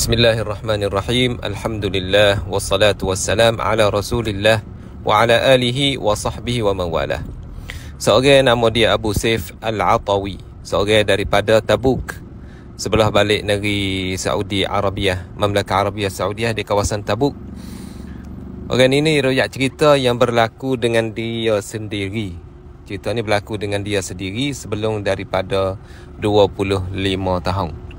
Bismillahirrahmanirrahim. Alhamdulillah wassalatu wassalam ala Rasulillah wa ala alihi wa sahbihi wa mawala. Seorang nama dia Abu Saif Al-Atawi, seorang daripada Tabuk. Sebelah balik negeri Saudi Arabia, Mamlakah Arabia Saudi di kawasan Tabuk. Orang ini royak cerita yang berlaku dengan dia sendiri. Cerita ini berlaku dengan dia sendiri sebelum daripada 25 tahun.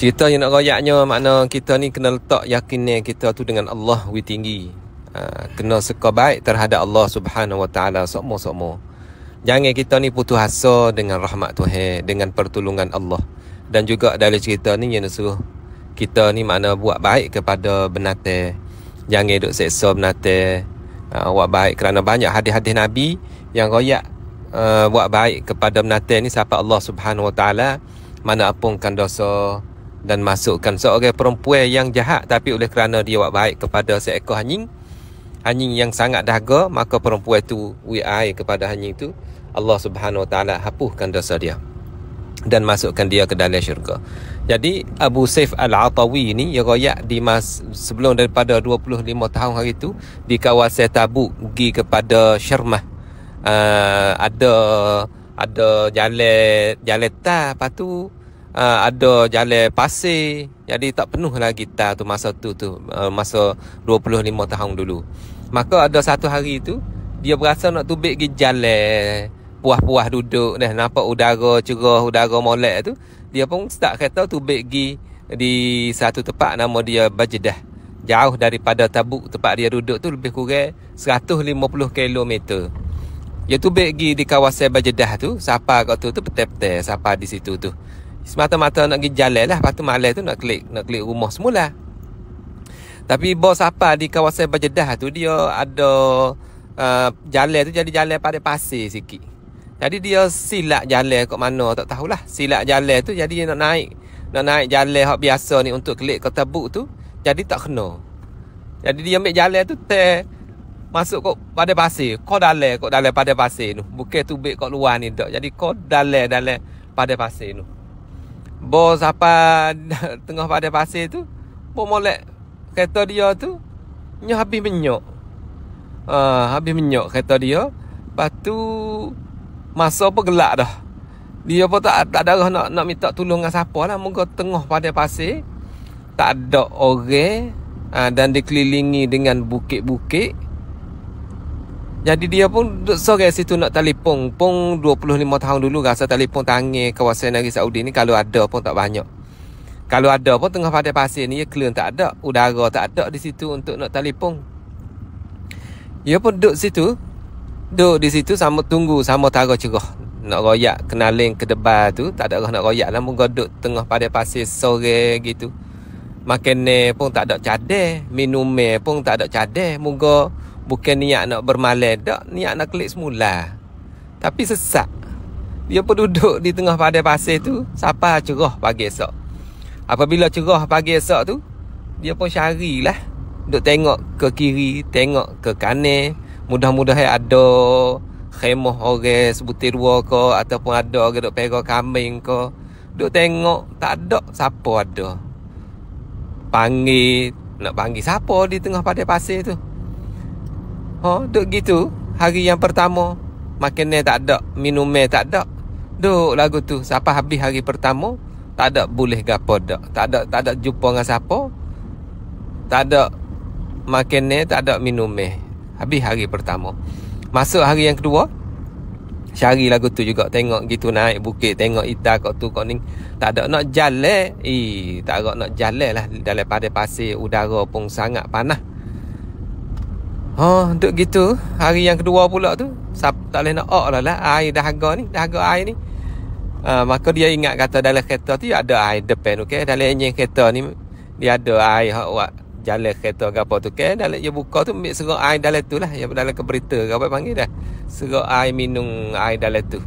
Cerita yang nak rayaknya makna kita ni kena letak yakinnya kita tu dengan Allah wi tinggi. Ha, kena suka baik terhadap Allah Subhanahu Wa Taala semua-semua. Jangan kita ni putus asa dengan rahmat Tuhan, dengan pertolongan Allah. Dan juga dalam cerita ni yang suruh kita ni makna buat baik kepada benate. Jangan duk seksa benate. Ha, buat baik kerana banyak hadis-hadis Nabi yang royak uh, buat baik kepada benate ni siapa Allah Subhanahu Wa Taala mana apungkan dosa dan masukkan seorang perempuan yang jahat tapi oleh kerana dia buat baik kepada seekor anjing anjing yang sangat dahaga maka perempuan itu wi kepada anjing itu Allah Subhanahu Wa Taala hapuskan dosa dia dan masukkan dia ke dalam syurga. Jadi Abu Saif Al-Atawi ni riwayat di mas, sebelum daripada 25 tahun hari itu di kawasan tabu pergi kepada Syarmah. Uh, ah, ada ada jalan jalan tah tu? uh, ada jalan pasir jadi tak penuh lagi gitar tu masa tu tu uh, masa 25 tahun dulu maka ada satu hari tu dia berasa nak tubik pergi jalan puah-puah duduk dah nampak udara cerah udara molek tu dia pun start kereta tubik pergi di satu tempat nama dia Bajedah jauh daripada tabuk tempat dia duduk tu lebih kurang 150 km dia tubik pergi di kawasan Bajedah tu siapa kat tu tu petai-petai siapa di situ tu semata-mata nak pergi jalan lah lepas tu malam tu nak klik nak klik rumah semula tapi bos apa di kawasan Bajedah tu dia ada uh, jalan tu jadi jalan pada pasir sikit jadi dia silap jalan kat mana tak tahulah silap jalan tu jadi nak naik nak naik jalan hak biasa ni untuk klik kota tabuk tu jadi tak kena jadi dia ambil jalan tu teh masuk kok pada pasir kau dalam kok dalam pada pasir tu bukan tu bek kok luar ni tak jadi kau dalam dalam pada pasir tu Bos apa tengah pada pasir tu. Bor molek kereta dia tu. Nyo habis menyok. Uh, habis menyok kereta dia. Lepas tu masa pun gelak dah. Dia pun tak, tak ada nak, nak minta tolong dengan siapa lah. Muka tengah pada pasir. Tak ada orang. Ha, uh, dan dikelilingi dengan bukit-bukit. Jadi dia pun duduk sore situ nak telefon. Pun 25 tahun dulu rasa telefon tangi kawasan negeri Saudi ni kalau ada pun tak banyak. Kalau ada pun tengah pada pasir ni, ya tak ada. Udara tak ada di situ untuk nak telefon. Dia ya pun duduk situ. Duduk di situ sama tunggu, sama tarah cerah. Nak royak kenalin ke debar tu. Tak ada orang nak royak lah. Mungkin duduk tengah pada pasir sore gitu. Makan ni pun tak ada cadai. Minum ni pun tak ada cadai. Mungkin Bukan niat nak bermalai tak Niat nak klik semula Tapi sesak Dia pun duduk di tengah padang pasir tu Siapa cerah pagi esok Apabila cerah pagi esok tu Dia pun syarilah Duduk tengok ke kiri Tengok ke kanan Mudah-mudahan ada Khemah orang sebutir dua ke Ataupun ada orang duduk pegang kambing ke Duduk tengok Tak ada siapa ada Panggil Nak panggil siapa di tengah padang pasir tu Ha, duk gitu. Hari yang pertama, makannya tak ada, minumnya tak ada. Duk lagu tu, siapa habis hari pertama, tak ada boleh gapo dak. Tak ada tak ada jumpa dengan siapa. Tak ada makannya, tak ada minumnya. Habis hari pertama. Masuk hari yang kedua, Cari lagu tu juga Tengok gitu naik bukit Tengok ita kok tu kok ni Tak ada nak jalan Eh Tak ada nak jalan lah Dalam pada pasir Udara pun sangat panah Ha, oh, untuk gitu hari yang kedua pula tu sab, tak boleh nak ok lah, lah air dah dahaga ni dah dahaga air ni uh, maka dia ingat kata dalam kereta tu ada air depan tu okay dalam enjin kereta ni dia ada air hak buat jalan kereta ke apa tu ok dalam dia buka tu ambil serok air dalam tu lah yang dalam keberita ke apa panggil dah serok air minum air dalam tu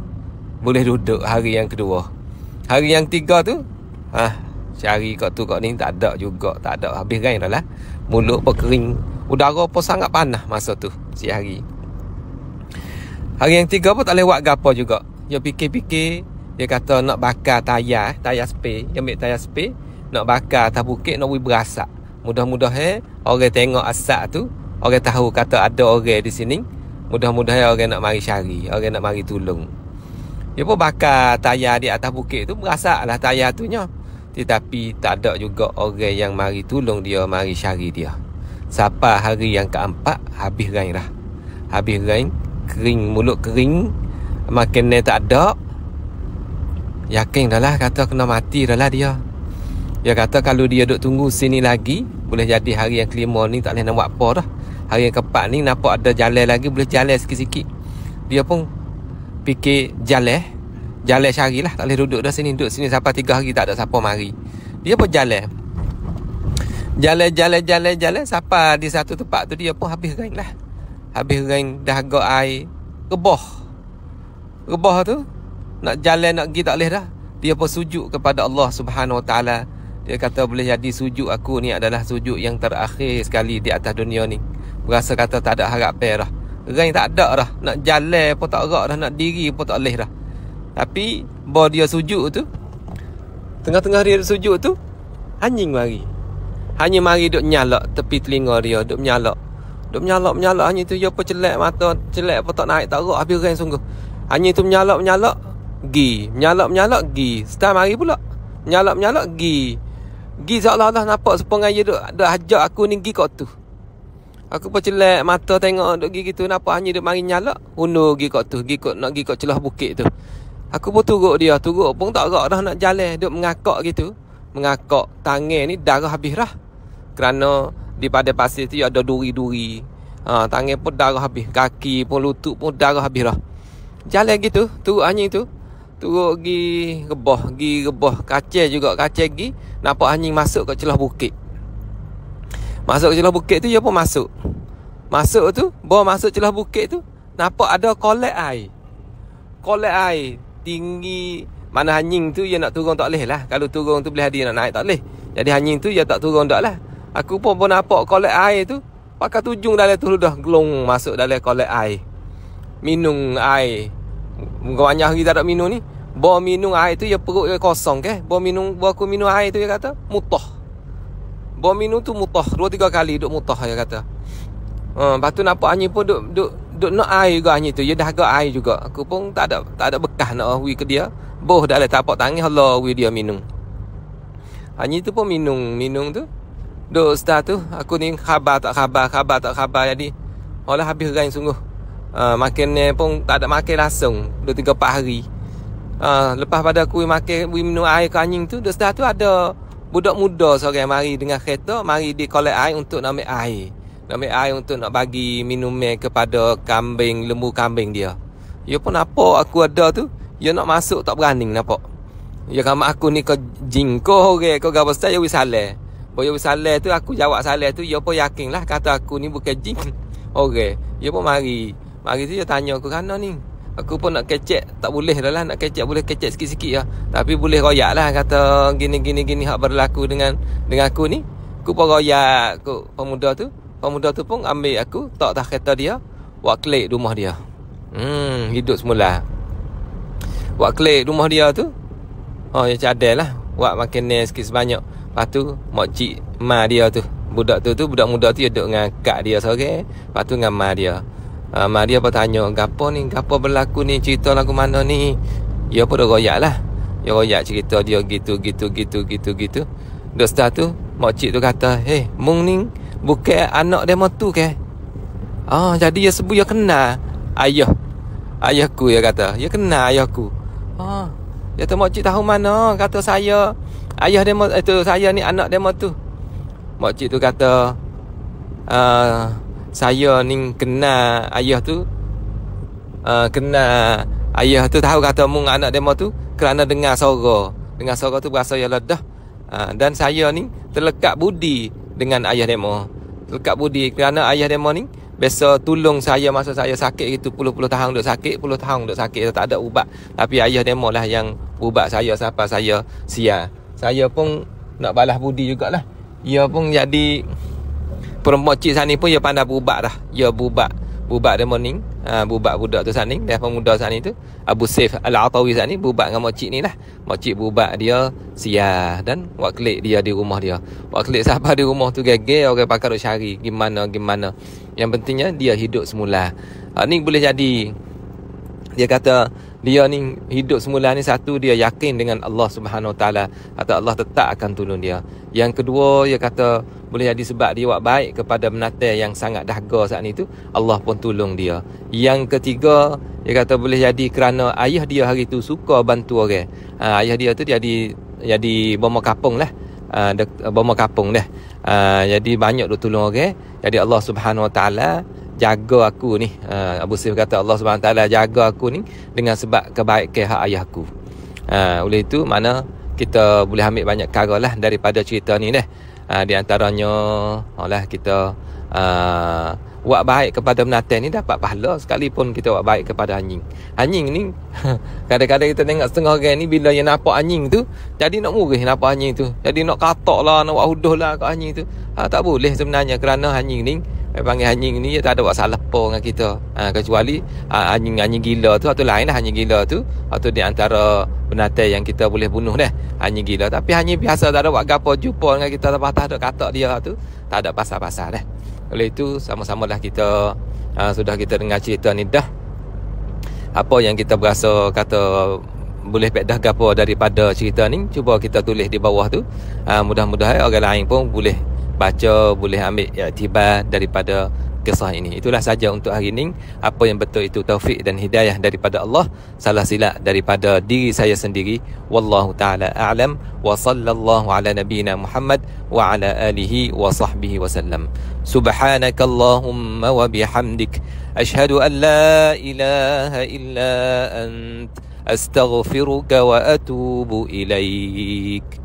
boleh duduk hari yang kedua hari yang tiga tu ha cari kat tu kat ni tak ada juga tak ada habis kan dah lah mulut pun Udara pun sangat panas masa tu si hari. Hari yang tiga pun tak boleh buat juga. Dia fikir-fikir, dia kata nak bakar tayar, eh, tayar spe, dia ambil tayar spe, nak bakar atas bukit nak berasak. Mudah-mudahan eh, orang tengok asak tu, orang tahu kata ada orang di sini. mudah mudah eh, orang nak mari syari, orang nak mari tolong. Dia pun bakar tayar di atas bukit tu lah tayar tu nya. Tetapi tak ada juga orang yang mari tolong dia, mari syari dia. Sapa hari yang keempat Habis rain dah Habis rain Kering Mulut kering Makin ni tak ada Yakin dah lah Kata kena mati dah lah dia Dia kata kalau dia duduk tunggu sini lagi Boleh jadi hari yang kelima ni Tak boleh nak buat apa dah Hari yang keempat ni Nampak ada jalan lagi Boleh jalan sikit-sikit Dia pun Fikir jalan Jalan syari lah Tak boleh duduk dah sini Duduk sini sampai tiga hari Tak ada siapa mari Dia pun jalan jalan jalan jalan jalan sampai di satu tempat tu dia pun habis gain lah habis gain dah agak air reboh reboh tu nak jalan nak pergi tak boleh dah dia pun sujud kepada Allah Subhanahu Wa Taala dia kata boleh jadi sujud aku ni adalah sujud yang terakhir sekali di atas dunia ni berasa kata tak ada harap pay dah gain tak ada dah nak jalan pun tak gerak dah nak diri pun tak boleh dah tapi bila dia sujud tu Tengah-tengah dia sujud tu Anjing mari hanya mari duk nyalak tepi telinga dia duk nyalak. Duk nyalak menyalak hanya tu dia apa celak mata celak apa tak naik tak rok habis rain sungguh. Hanya tu menyalak menyalak gi, menyalak menyalak gi. Setiap hari pula menyalak menyalak gi. Gi seolah-olah nampak sepengai dia duk, duk ajak aku ni gi kok tu. Aku pun celak mata tengok duk gi gitu nampak hanya duk mari nyalak uno gi kot tu, gi kot nak gi kok celah bukit tu. Aku pun turuk dia, turuk pun tak rok dah nak jalan duk mengakak gitu. Mengakak tangan ni darah habis dah kerana di pada pasir tu ya ada duri-duri. Ha, tangan pun darah habis. Kaki pun lutut pun darah habis lah. Jalan gitu. Turut anjing tu. Turut pergi reboh. Pergi reboh. Kacil juga. Kacil pergi. Nampak anjing masuk ke celah bukit. Masuk ke celah bukit tu. Dia pun masuk. Masuk tu. Bawa masuk celah bukit tu. Nampak ada kolek air. Kolek air. Tinggi. Mana anjing tu. Dia nak turun tak boleh lah. Kalau turun tu boleh dia nak naik tak boleh. Jadi anjing tu. Dia tak turun tak lah. Aku pun pun nampak kolek air tu Pakai tujung dalam tu dah gelong masuk dalam kolek air Minum air Bukan banyak lagi tak nak minum ni Bawa minum air tu ya perut ya kosong ke Bawa minum Bawa aku minum air tu dia kata Mutoh Bawa minum tu mutoh Dua tiga kali duk mutoh dia kata uh, Lepas tu nampak Anji pun duk, duk Duk nak air juga Anji tu dia dah agak air juga Aku pun tak ada Tak ada bekas nak awi ke dia Boh dah lah tapak tangan Allah awi dia minum Anji tu pun minum Minum tu Duh ustaz tu Aku ni khabar tak khabar Khabar tak khabar Jadi Orang habis gerai sungguh uh, Makin ni pun Tak ada makan langsung Dua tiga empat hari uh, Lepas pada aku makan Aku minum air ke anjing tu Duh ustaz tu ada Budak muda seorang yang mari dengan kereta Mari dia collect air untuk nak ambil air Nak ambil air untuk nak bagi minum kepada kambing Lembu kambing dia Ya pun apa aku ada tu Ya nak masuk tak berani nampak Ya kalau aku ni kau jingkoh orang Kau gabar saya, ya boleh Boyo bersalah tu aku jawab salah tu dia pun lah kata aku ni bukan jin. Okey. Dia pun mari. Mari tu dia tanya aku kena ni. Aku pun nak kecek Tak boleh dah lah Nak kecek boleh kecek sikit-sikit lah Tapi boleh royak lah Kata gini-gini-gini Hak berlaku dengan Dengan aku ni Aku pun royak Aku pemuda tu Pemuda tu pun ambil aku Tak tak kereta dia Buat klik rumah dia Hmm Hidup semula Buat klik rumah dia tu Oh ya cadel lah Buat makin ni sikit sebanyak Lepas tu cik ma dia tu Budak tu tu budak muda tu dia duduk dengan kak dia seorang okay? Lepas tu dengan ma dia uh, Ma dia pun tanya Gapa ni gapa berlaku ni cerita lagu mana ni ya Dia pun dah royak lah Dia royak cerita dia gitu gitu gitu gitu gitu Duduk setelah tu cik tu kata Hei eh, mung ni bukan anak dia matu ke Oh jadi dia sebut dia ya kenal Ayah Ayahku dia kata ya ah, Dia kenal ayahku Oh Dia tu cik tahu mana Kata saya Ayah demo itu eh, saya ni anak demo tu. cik tu kata uh, saya ni kenal ayah tu uh, ah, kenal ayah tu tahu kata mung anak demo tu kerana dengar suara. Dengar suara tu berasa ya ledah. Uh, dan saya ni terlekat budi dengan ayah demo, Terlekat budi kerana ayah demo ni Biasa tolong saya masa saya sakit itu Puluh-puluh tahun duduk sakit Puluh tahun duduk sakit Tak ada ubat Tapi ayah demo lah yang ubat saya Sampai saya siar saya pun nak balas budi jugalah. Ia pun jadi perempuan cik sana pun ia pandai bubak dah. Ia bubak, bubak the morning. Uh, ha, berubat budak tu sana. Dia pemuda sana tu. Abu Saif Al-Atawi sana ni Bubak dengan makcik ni lah. Makcik bubak dia siah dan waklik dia di rumah dia. Waklik siapa di rumah tu gege orang pakar nak cari. Gimana, gimana. Yang pentingnya dia hidup semula. Uh, ni boleh jadi. Dia kata dia ni hidup semula ni satu dia yakin dengan Allah Subhanahu Wa Taala atau Allah tetap akan tolong dia. Yang kedua dia kata boleh jadi sebab dia buat baik kepada menata yang sangat dahaga saat itu Allah pun tolong dia. Yang ketiga dia kata boleh jadi kerana ayah dia hari tu suka bantu orang. Okay? Ha, ayah dia tu dia jadi jadi bomo kapung lah. Uh, ha, bomo kapung dah. Uh, ha, jadi banyak tu tolong orang. Okay? Jadi Allah Subhanahu Wa Taala jaga aku ni. Ah, Abu Sif kata Allah subhanahu taala jaga aku ni dengan sebab kebaikan hak ayahku. Ha, ah, oleh itu mana kita boleh ambil banyak kagak lah daripada cerita ni deh. Ha, di antaranya olah kita ha, buat baik kepada menatan ni dapat pahala sekalipun kita buat baik kepada anjing. Anjing ni kadang-kadang kita tengok setengah orang ni bila yang nampak anjing tu jadi nak murih nampak anjing tu. Jadi nak katok lah nak buat huduh lah kat anjing tu. Ha, tak boleh sebenarnya kerana anjing ni panggil anjing ni tak ada buat salah apa dengan kita ha, kecuali ha, anjing anjing gila tu atau lain lah anjing gila tu atau ha, di antara binatang yang kita boleh bunuh dah anjing gila tapi anjing biasa tak ada buat gapo jumpa dengan kita tak patah tak kata dia tu tak ada pasal-pasal dah oleh itu sama-sama lah kita ha, sudah kita dengar cerita ni dah apa yang kita berasa kata boleh pedah gapo daripada cerita ni cuba kita tulis di bawah tu ha, mudah-mudahan orang lain pun boleh baca boleh ambil iktibar ya, daripada kisah ini. Itulah saja untuk hari ini. Apa yang betul itu taufik dan hidayah daripada Allah. Salah silap daripada diri saya sendiri. Wallahu ta'ala a'lam. Wa sallallahu ala nabina Muhammad. Wa ala alihi wa sahbihi wa sallam. Subhanakallahumma wa bihamdik. Ashadu an la ilaha illa ant. Astaghfiruka wa atubu ilaik.